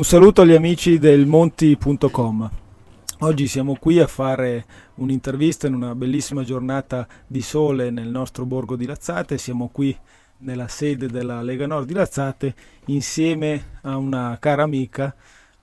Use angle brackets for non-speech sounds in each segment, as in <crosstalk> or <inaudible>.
Un saluto agli amici del monti.com. Oggi siamo qui a fare un'intervista in una bellissima giornata di sole nel nostro borgo di Lazzate. Siamo qui nella sede della Lega Nord di Lazzate insieme a una cara amica,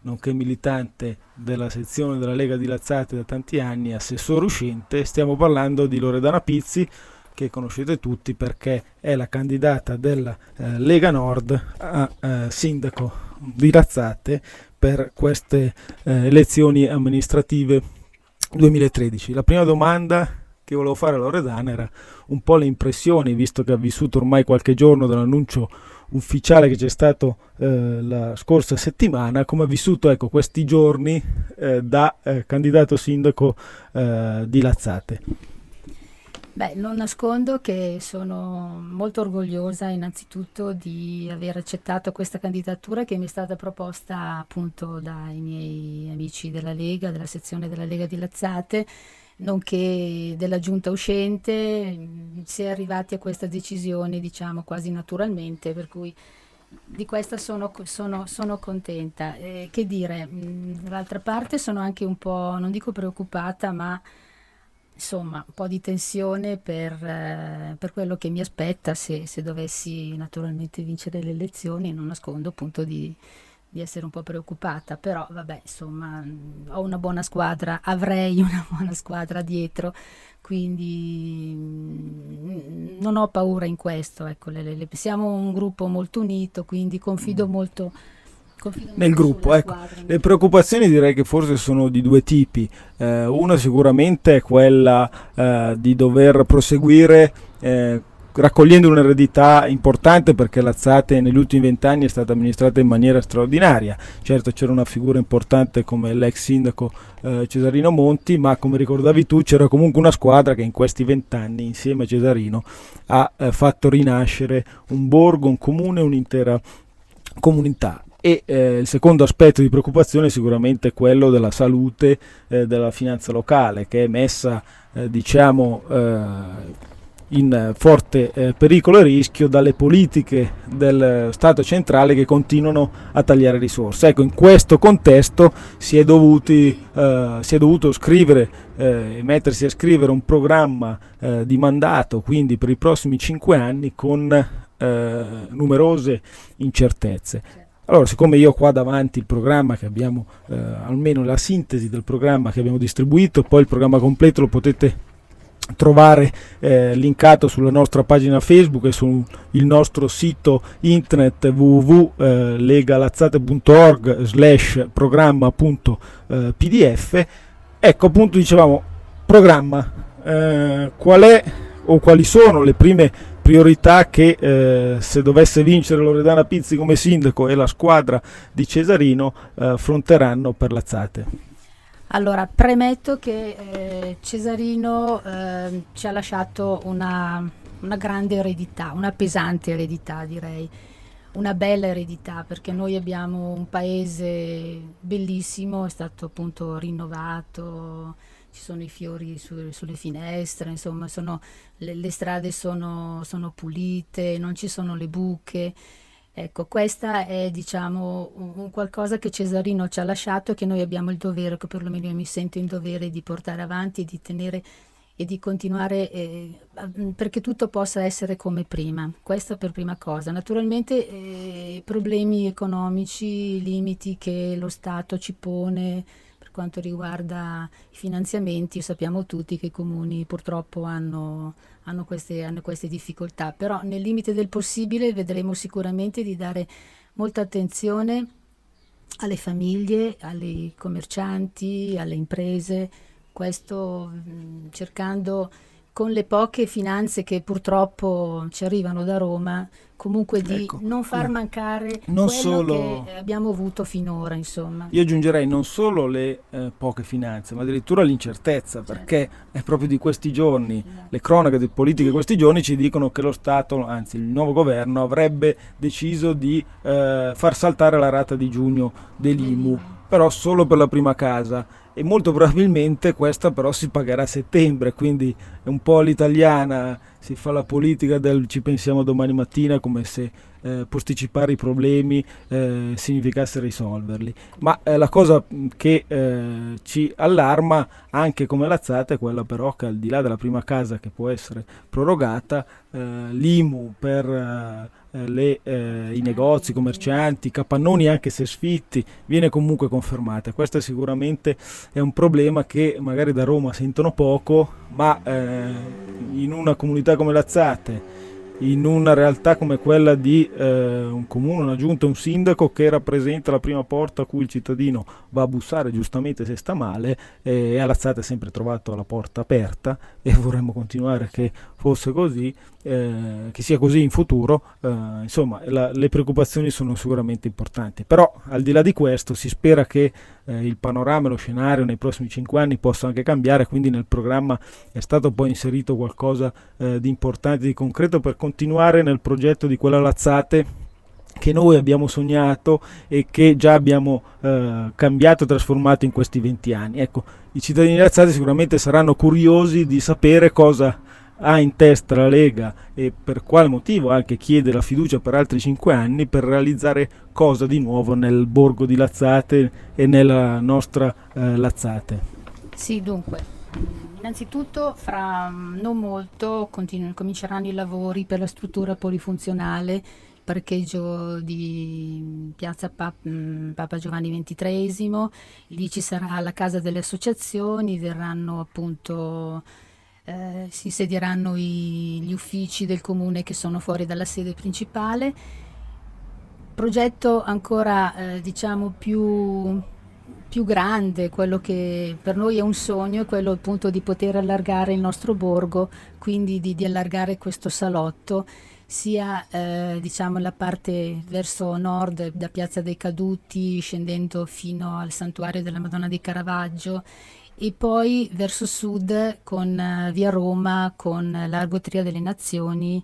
nonché militante della sezione della Lega di Lazzate da tanti anni, assessore uscente. Stiamo parlando di Loredana Pizzi che conoscete tutti perché è la candidata della eh, Lega Nord a eh, sindaco dirazzate per queste eh, elezioni amministrative 2013. La prima domanda che volevo fare a Loredana era un po' le impressioni, visto che ha vissuto ormai qualche giorno dall'annuncio ufficiale che c'è stato eh, la scorsa settimana, come ha vissuto ecco, questi giorni eh, da eh, candidato sindaco eh, di Lazzate. Beh, non nascondo che sono molto orgogliosa innanzitutto di aver accettato questa candidatura che mi è stata proposta appunto dai miei amici della Lega, della sezione della Lega di Lazzate, nonché della giunta uscente. Mm, si è arrivati a questa decisione diciamo quasi naturalmente, per cui di questa sono, sono, sono contenta. Eh, che dire, mm, dall'altra parte sono anche un po', non dico preoccupata, ma insomma un po' di tensione per, eh, per quello che mi aspetta se, se, dovessi naturalmente vincere le elezioni, non nascondo appunto di, di, essere un po' preoccupata, però vabbè insomma mm, ho una buona squadra, avrei <laughs> una buona squadra dietro, quindi mh, mm, non ho paura in questo, ecco, le, le, siamo un gruppo molto unito, quindi confido mm. molto Ecco. nel gruppo. Ecco. Le preoccupazioni direi che forse sono di due tipi. Eh, una sicuramente è quella eh, di dover proseguire eh, raccogliendo un'eredità importante perché l'Azzate negli ultimi vent'anni è stata amministrata in maniera straordinaria. Certo c'era una figura importante come l'ex sindaco eh, Cesarino Monti, ma come ricordavi tu c'era comunque una squadra che in questi vent'anni insieme a Cesarino ha eh, fatto rinascere un borgo, un comune, un'intera comunità e eh, il secondo aspetto di preoccupazione è sicuramente quello della salute eh, della finanza locale, che è messa eh, diciamo, eh, in forte eh, pericolo e rischio dalle politiche del Stato centrale che continuano a tagliare risorse. Ecco, in questo contesto si è, dovuti, eh, si è dovuto scrivere e mettersi a scrivere un programma di mandato, quindi per i prossimi cinque anni, con numerose incertezze certo. Allora, siccome io ho qua davanti il programma che abbiamo, eh, almeno la sintesi del programma che abbiamo distribuito, poi il programma completo lo potete trovare eh, linkato sulla nostra pagina Facebook e sul nostro sito internet www.legalazzate.org eh, slash programma.pdf eh, ecco appunto dicevamo programma eh, qual è o quali sono le prime priorità che eh, se dovesse vincere Loredana Pizzi come sindaco e la squadra di Cesarino eh, per l'Azzate. Allora, premetto che eh, Cesarino ehm, ci ha lasciato una, una grande eredità, una pesante eredità direi una bella eredità perché noi abbiamo un paese bellissimo, è stato appunto rinnovato, ci sono i fiori su, sulle finestre, insomma sono, le, le, strade sono, sono pulite, non ci sono le buche. Ecco, questa è diciamo un qualcosa che Cesarino ci ha lasciato e che noi abbiamo il dovere, che perlomeno io mi sento in dovere di portare avanti e di tenere e di continuare eh, ehm, perché tutto possa essere come prima. Questo per prima cosa. Naturalmente eh, problemi economici, limiti che lo Stato ci pone per quanto riguarda i finanziamenti, sappiamo tutti che i comuni purtroppo hanno, hanno, queste, hanno queste difficoltà, però nel limite del possibile vedremo sicuramente di dare molta attenzione alle famiglie, ai commercianti, alle imprese questo mm, cercando con le poche finanze che purtroppo ci arrivano da Roma, comunque di ecco, non far mancare non solo, che abbiamo avuto finora. Insomma. Io aggiungerei non solo le eh, poche finanze, ma addirittura l'incertezza, certo. perché è proprio di questi giorni, esatto. le cronache del politiche di questi giorni ci dicono che lo Stato, anzi il nuovo governo, avrebbe deciso di eh, far saltare la rata di giugno dell'IMU, però solo per la prima casa e molto probabilmente questa però si pagherà a settembre, quindi è un po' l'italiana, si fa la politica del ci pensiamo domani mattina come se eh, posticipare i problemi eh, significasse risolverli. Ma eh, la cosa mm, che eh, ci allarma anche come lazzata è quella però che al di là della prima casa che può essere prorogata, eh, l'IMU per eh, eh, le, eh, i negozi, i commercianti, i capannoni anche se sfitti, viene comunque confermata. Questo sicuramente è un problema che magari da Roma sentono poco, ma eh, in una comunità come Lazzate, in una realtà come quella di eh, un comune, una giunta, un sindaco che rappresenta la prima porta a cui il cittadino va a bussare giustamente se sta male eh, e a Lazzate è sempre trovato la porta aperta e vorremmo continuare che fosse così, eh, che sia così in futuro, eh, insomma la, le preoccupazioni sono sicuramente importanti. Però al di là di questo si spera che eh, il panorama e lo scenario nei prossimi cinque anni possa anche cambiare, quindi nel programma è stato poi inserito qualcosa eh, di importante, di concreto per continuare nel progetto di quella Lazzate che noi abbiamo sognato e che già abbiamo eh, cambiato e trasformato in questi 20 anni. Ecco, i cittadini razzati sicuramente saranno curiosi di sapere cosa ha in testa la Lega e per quale motivo anche chiede la fiducia per altri cinque anni per realizzare cosa di nuovo nel borgo di Lazzate e nella nostra eh, Lazzate? Sì, dunque. Innanzitutto fra mm, non molto cominceranno i lavori per la struttura polifunzionale parcheggio di piazza mm, Papa Giovanni XXIII, lì ci sarà la casa delle associazioni, verranno appunto eh, si insedieranno i, gli uffici del comune che sono fuori dalla sede principale. Progetto ancora eh, diciamo più, più, grande, quello che per noi è un sogno, è quello appunto di poter allargare il nostro borgo, quindi di, di allargare questo salotto sia eh, diciamo la parte verso nord da Piazza dei Caduti scendendo fino al santuario della Madonna di Caravaggio e poi verso sud con eh, via Roma, con Largo Tria delle Nazioni.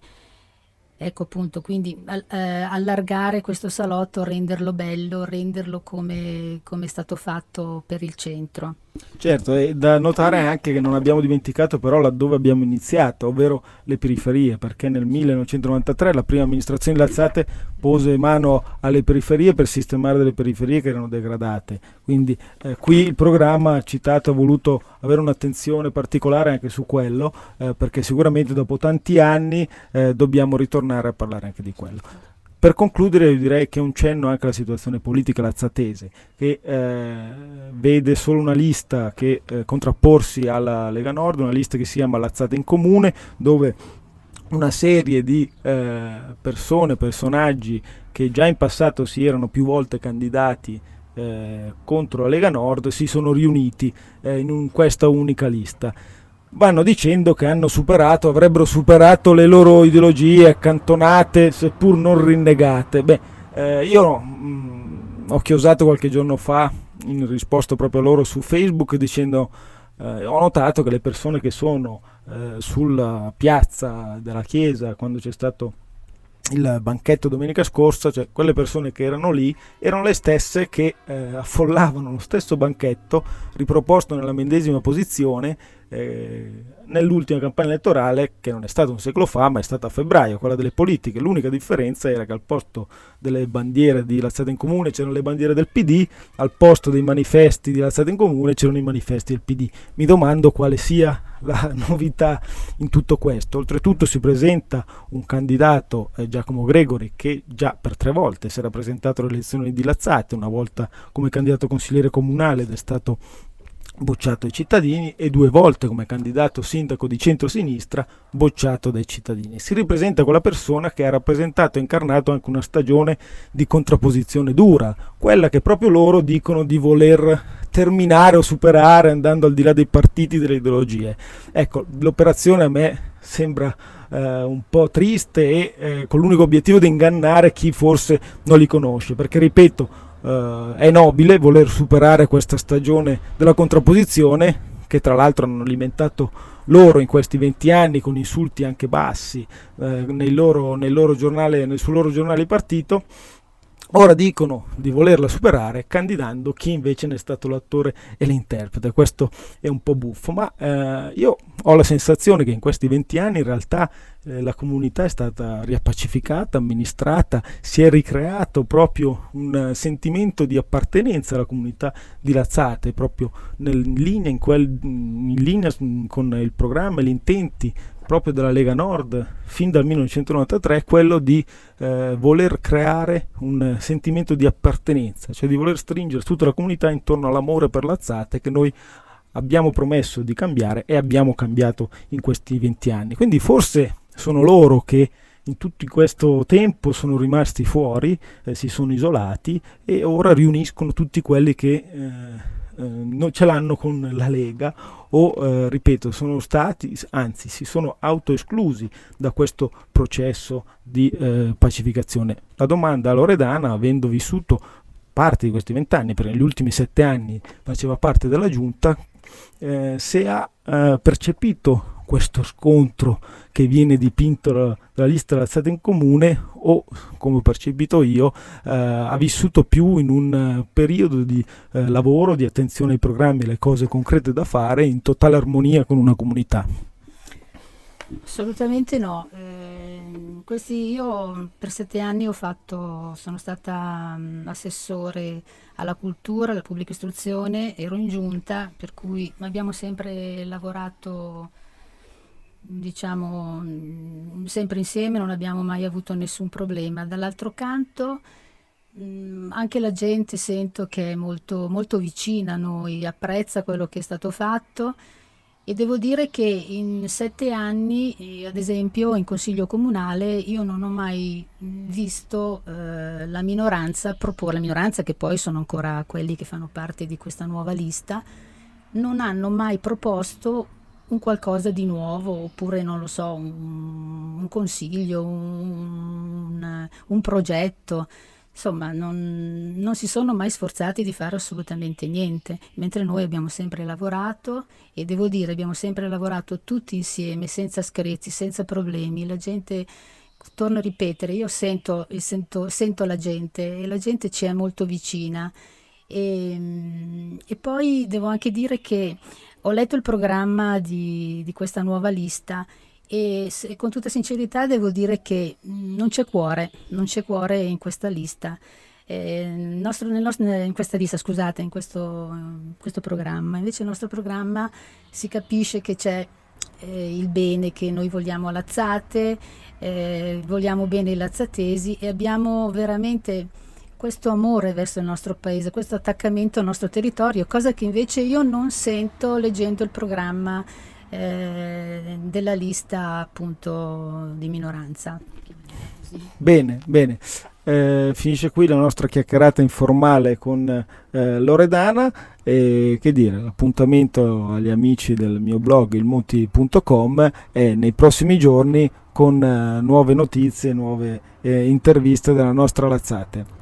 Ecco appunto, quindi eh, allargare questo salotto, renderlo bello, renderlo come, come, è stato fatto per il centro. Certo, è da notare anche che non abbiamo dimenticato però laddove abbiamo iniziato, ovvero le periferie, perché nel 1993 la prima amministrazione Lazzate pose mano alle periferie per sistemare delle periferie che erano degradate. Quindi eh, qui il programma citato ha voluto avere un'attenzione particolare anche su quello, eh, perché sicuramente dopo tanti anni eh, dobbiamo ritornare a parlare anche di quello. Per concludere direi che un cenno anche alla situazione politica lazzatese, che eh, vede solo una lista che eh, contrapporsi alla Lega Nord, una lista che si chiama Lazzate in Comune, dove una serie di eh, persone, personaggi che già in passato si erano più volte candidati eh, contro la Lega Nord si sono riuniti eh, in un, questa unica lista. Vanno dicendo che hanno superato, avrebbero superato le loro ideologie accantonate, seppur non rinnegate. Beh, eh, io mh, mm, ho chiosato qualche giorno fa in risposta proprio a loro su Facebook dicendo eh, ho notato che le persone che sono eh, sulla piazza della chiesa quando c'è stato il banchetto domenica scorsa, cioè quelle persone che erano lì erano le stesse che eh, affollavano lo stesso banchetto riproposto nella medesima posizione eh, nell'ultima campagna elettorale, che non è stata un secolo fa, ma è stata a febbraio, quella delle politiche. L'unica differenza era che al posto delle bandiere di Lazzate in Comune c'erano le bandiere del PD, al posto dei manifesti di Lazzate in Comune c'erano i manifesti del PD. Mi domando quale sia la <laughs> novità in tutto questo. Oltretutto si presenta un candidato, eh, Giacomo Gregori, che già per tre volte si era presentato alle elezioni di Lazzate, una volta come candidato consigliere comunale ed è stato bocciato dai cittadini e due volte come candidato sindaco di centrosinistra bocciato dai cittadini. Si ripresenta quella persona che ha rappresentato e incarnato anche una stagione di contrapposizione dura, quella che proprio loro dicono di voler terminare o superare andando al di là dei partiti, e delle ideologie. Ecco, l'operazione a me sembra eh, un po' triste e eh, con l'unico obiettivo di ingannare chi forse non li conosce, perché ripeto, eh, è nobile voler superare questa stagione della contrapposizione che tra l'altro hanno alimentato loro in questi 20 anni con insulti anche bassi eh, nel, loro, nel, loro giornale, nel, sul loro giornale partito Ora dicono di volerla superare candidando chi invece ne è stato l'attore e l'interprete. Questo è un po' buffo, ma eh, io ho la sensazione che in questi 20 anni in realtà eh, la comunità è stata riappacificata, amministrata, si è ricreato proprio un eh, sentimento di appartenenza alla comunità di Lazzate, proprio nel, in linea, in quel, in linea con il programma e gli intenti proprio della Lega Nord fin dal 1993 è quello di eh, voler creare un sentimento di appartenenza, cioè di voler stringere tutta la comunità intorno all'amore per l'azzate che noi abbiamo promesso di cambiare e abbiamo cambiato in questi 20 anni. Quindi forse sono loro che in tutto questo tempo sono rimasti fuori, eh, si sono isolati e ora riuniscono tutti quelli che... Eh, Ehm, non ce l'hanno con la Lega o, eh, ripeto, sono stati, anzi si sono autoesclusi da questo processo di eh, pacificazione. La domanda a Loredana, avendo vissuto parte di questi vent'anni, perché negli ultimi sette anni faceva parte della giunta, eh, se ha eh, percepito questo scontro che viene dipinto dalla lista della alzata in comune o come ho percepito io eh, ha vissuto più in un eh, periodo di eh, lavoro, di attenzione ai programmi, alle cose concrete da fare in totale armonia con una comunità. Assolutamente no. Eh, questi, io per sette anni fatto, sono stata mh, mm, assessore alla cultura, alla pubblica istruzione, ero in giunta, per cui abbiamo sempre lavorato diciamo, mm, sempre insieme, non abbiamo mai avuto nessun problema. Dall'altro canto mm, anche la gente sento che è molto, molto vicina a noi, apprezza quello che è stato fatto e devo dire che in sette anni, eh, ad esempio in Consiglio Comunale, io non ho mai mm, visto eh, la minoranza proporre, la minoranza che poi sono ancora quelli che fanno parte di questa nuova lista, non hanno mai proposto un qualcosa di nuovo oppure non lo so, un, un consiglio, un, un, progetto. Insomma, non, non, si sono mai sforzati di fare assolutamente niente, mentre noi abbiamo sempre lavorato e devo dire abbiamo sempre lavorato tutti insieme, senza scherzi senza problemi. La gente, torno a ripetere, io sento, sento, sento la gente e la gente ci è molto vicina. E, ehm, e poi devo anche dire che ho letto il programma di, di questa nuova lista e se, con tutta sincerità devo dire che mm, non c'è cuore, non c'è cuore in questa lista. Eh, nostro, nel nostro, eh, in questa lista, scusate, in questo, in mm, questo, programma. Invece nel nostro programma si capisce che c'è eh, il bene che noi vogliamo a Lazzate, eh, vogliamo bene i lazzatesi e abbiamo veramente questo amore verso il nostro paese, questo attaccamento al nostro territorio, cosa che invece io non sento leggendo il programma eh, della lista appunto di minoranza. Bene, bene. Eh, finisce qui la nostra chiacchierata informale con eh, Loredana e che dire, l'appuntamento agli amici del mio blog ilmonti.com è nei prossimi giorni con eh, nuove notizie, nuove eh, interviste della nostra Lazzate.